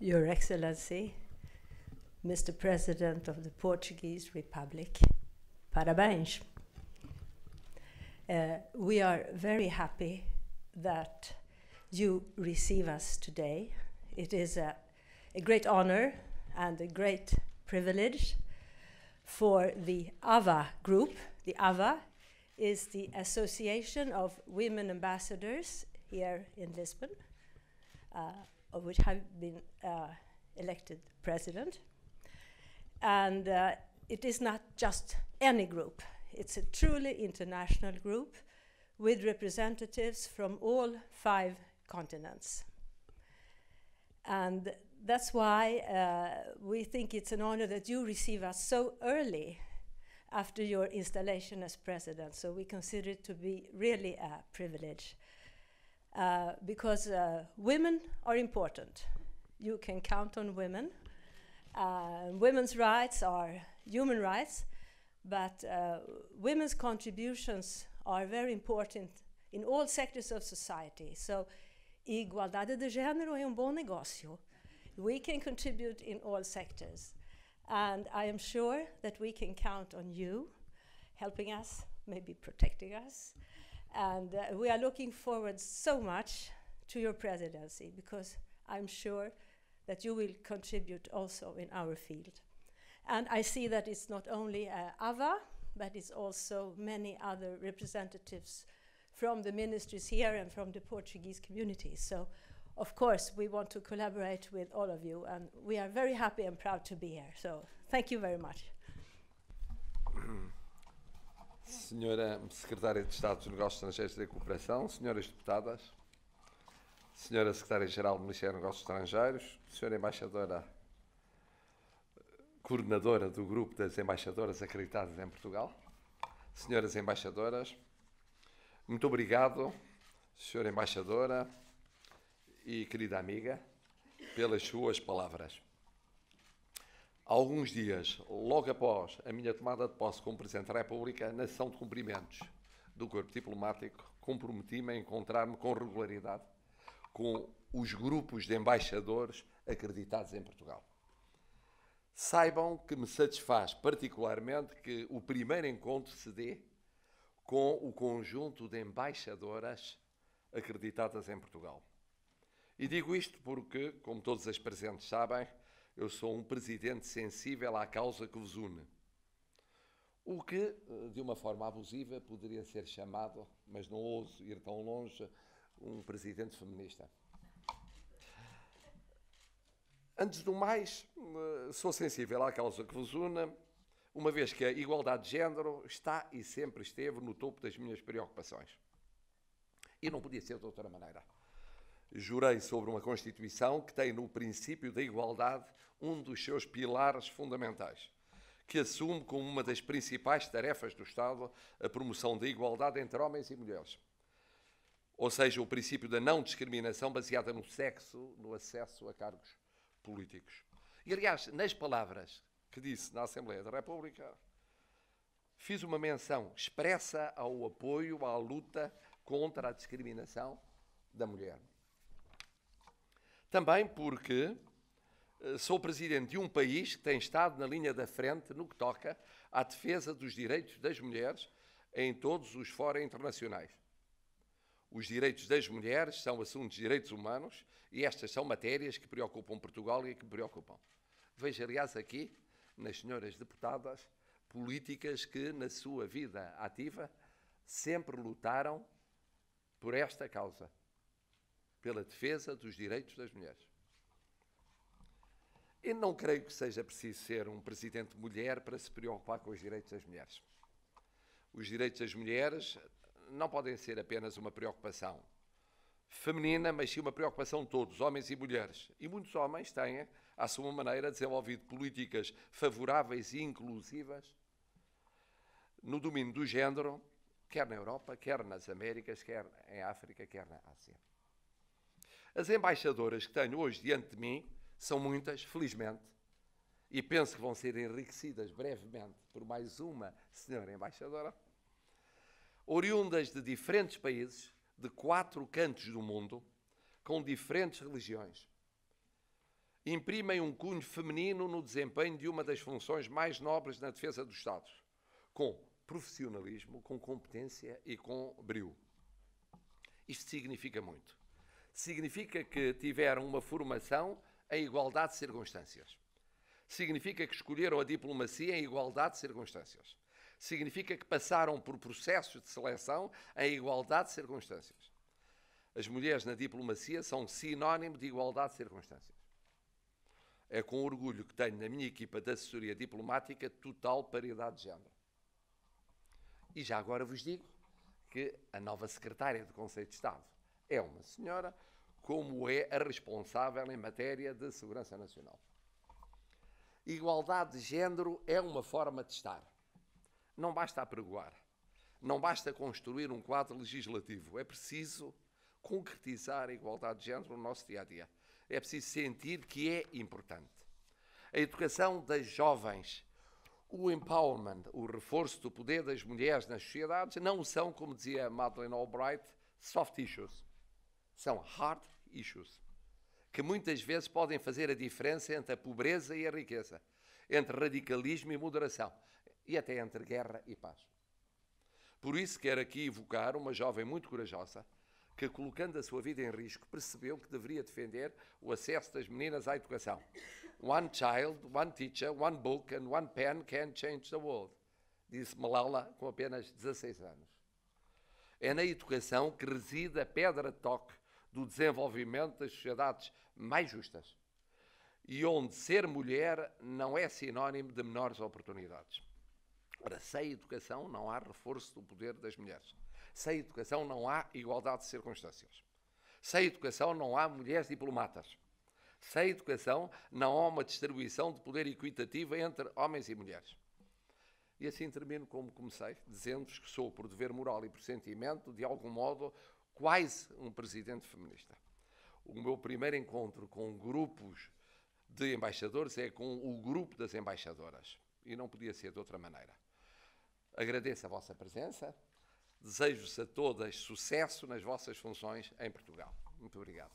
Your Excellency, Mr. President of the Portuguese Republic, parabéns. Uh, we are very happy that you receive us today. It is a, a great honor and a great privilege for the AVA group. The AVA is the Association of Women Ambassadors here in Lisbon. Uh, of which I've been uh, elected president. And uh, it is not just any group, it's a truly international group with representatives from all five continents. And that's why uh, we think it's an honor that you receive us so early after your installation as president. So we consider it to be really a privilege uh, because uh, women are important. You can count on women. Uh, women's rights are human rights, but uh, women's contributions are very important in all sectors of society. So, igualdade de gênero é um bom negócio. We can contribute in all sectors. And I am sure that we can count on you helping us, maybe protecting us, and uh, we are looking forward so much to your presidency because I'm sure that you will contribute also in our field. And I see that it's not only uh, AVA, but it's also many other representatives from the ministries here and from the Portuguese community. So, of course, we want to collaborate with all of you, and we are very happy and proud to be here. So, thank you very much. Senhora Secretária de Estado dos Negócios Estrangeiros e da Cooperação, senhoras deputadas, senhora Secretária-Geral do Ministério dos Negócios Estrangeiros, senhora Embaixadora, coordenadora do Grupo das Embaixadoras Acreditadas em Portugal, senhoras embaixadoras, muito obrigado, senhora embaixadora e querida amiga, pelas suas palavras alguns dias, logo após a minha tomada de posse como Presidente da República, na sessão de cumprimentos do Corpo Diplomático, comprometi-me a encontrar-me com regularidade com os grupos de embaixadores acreditados em Portugal. Saibam que me satisfaz particularmente que o primeiro encontro se dê com o conjunto de embaixadoras acreditadas em Portugal. E digo isto porque, como todos as presentes sabem, eu sou um presidente sensível à causa que vos une. O que, eh, de uma forma abusiva, poderia ser chamado, mas não ouso ir tão longe, um presidente feminista. Antes do mais, eh, sou sensível à causa que vos une, uma vez que a igualdade de género está e sempre esteve no topo das minhas preocupações. E não podia ser de outra maneira jurei sobre uma Constituição que tem no princípio da igualdade um dos seus pilares fundamentais, que assume como uma das principais tarefas do Estado a promoção da igualdade entre homens e mulheres. Ou seja, o princípio da não discriminação baseada no sexo, no acesso a cargos políticos. E, aliás, nas palavras que disse na Assembleia da República, fiz uma menção expressa ao apoio à luta contra a discriminação da mulher. Também porque eh, sou presidente de um país que tem estado na linha da frente no que toca à defesa dos direitos das mulheres em todos os fóruns internacionais. Os direitos das mulheres são assuntos de direitos humanos e estas são matérias que preocupam Portugal e que me preocupam. Vejo, aliás, aqui, nas senhoras deputadas, políticas que, na sua vida ativa, sempre lutaram por esta causa pela defesa dos direitos das mulheres. Eu não creio que seja preciso ser um presidente mulher para se preocupar com os direitos das mulheres. Os direitos das mulheres não podem ser apenas uma preocupação feminina, mas sim uma preocupação de todos, homens e mulheres. E muitos homens têm, à sua maneira, desenvolvido políticas favoráveis e inclusivas no domínio do género, quer na Europa, quer nas Américas, quer em África, quer na Ásia. As embaixadoras que tenho hoje diante de mim são muitas, felizmente, e penso que vão ser enriquecidas brevemente por mais uma senhora embaixadora, oriundas de diferentes países, de quatro cantos do mundo, com diferentes religiões. Imprimem um cunho feminino no desempenho de uma das funções mais nobres na defesa do Estado, com profissionalismo, com competência e com brio. Isto significa muito significa que tiveram uma formação em igualdade de circunstâncias. Significa que escolheram a diplomacia em igualdade de circunstâncias. Significa que passaram por processos de seleção em igualdade de circunstâncias. As mulheres na diplomacia são sinónimo de igualdade de circunstâncias. É com orgulho que tenho na minha equipa de assessoria diplomática total paridade de género. E já agora vos digo que a nova secretária do Conselho de Estado é uma senhora, como é a responsável em matéria de segurança nacional. Igualdade de género é uma forma de estar. Não basta apregoar, não basta construir um quadro legislativo, é preciso concretizar a igualdade de género no nosso dia a dia. É preciso sentir que é importante. A educação das jovens, o empowerment, o reforço do poder das mulheres nas sociedades, não são, como dizia Madeleine Albright, soft issues são hard issues, que muitas vezes podem fazer a diferença entre a pobreza e a riqueza, entre radicalismo e moderação, e até entre guerra e paz. Por isso, quero aqui evocar uma jovem muito corajosa que, colocando a sua vida em risco, percebeu que deveria defender o acesso das meninas à educação. One child, one teacher, one book and one pen can change the world, disse Malala com apenas 16 anos. É na educação que reside a pedra de toque do desenvolvimento das sociedades mais justas e onde ser mulher não é sinónimo de menores oportunidades. Ora, sem educação não há reforço do poder das mulheres. Sem educação não há igualdade de circunstâncias. Sem educação não há mulheres diplomatas. Sem educação não há uma distribuição de poder equitativa entre homens e mulheres. E assim termino como comecei, dizendo-vos que sou, por dever moral e por sentimento, de algum modo, quase um presidente feminista. O meu primeiro encontro com grupos de embaixadores é com o grupo das embaixadoras. E não podia ser de outra maneira. Agradeço a vossa presença. Desejo-vos a todas sucesso nas vossas funções em Portugal. Muito obrigado.